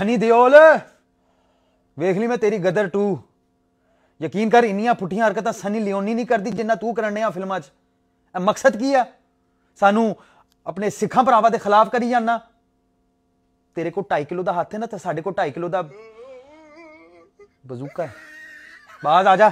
ਸਨੀ ਦਿਓਲ ਵੇਖ ਲਈ ਮੈਂ ਤੇਰੀ ਗਦਰ 2 ਯਕੀਨ ਕਰ ਇੰਨੀਆਂ ਪੁੱਠੀਆਂ ਹਰਕਤਾਂ ਸਨੀ ਲਿਓਨੀ ਨਹੀਂ ਕਰਦੀ ਜਿੰਨਾ ਤੂੰ ਕਰਨੇ ਆ ਫਿਲਮਾਂ 'ਚ ਇਹ ਮਕਸਦ ਕੀ ਆ ਸਾਨੂੰ ਆਪਣੇ ਸਿੱਖਾਂ ਭਰਾਵਾਂ ਦੇ ਖਿਲਾਫ ਕਰੀ ਜਾਣਾ ਤੇਰੇ ਕੋਲ 2.5 ਕਿਲੋ ਦਾ ਹੱਥ ਹੈ ਨਾ ਤੇ ਸਾਡੇ ਕੋਲ 2.5 ਕਿਲੋ ਦਾ ਬਜ਼ੂਕਾ ਹੈ ਬਾਜ਼ ਆ ਜਾ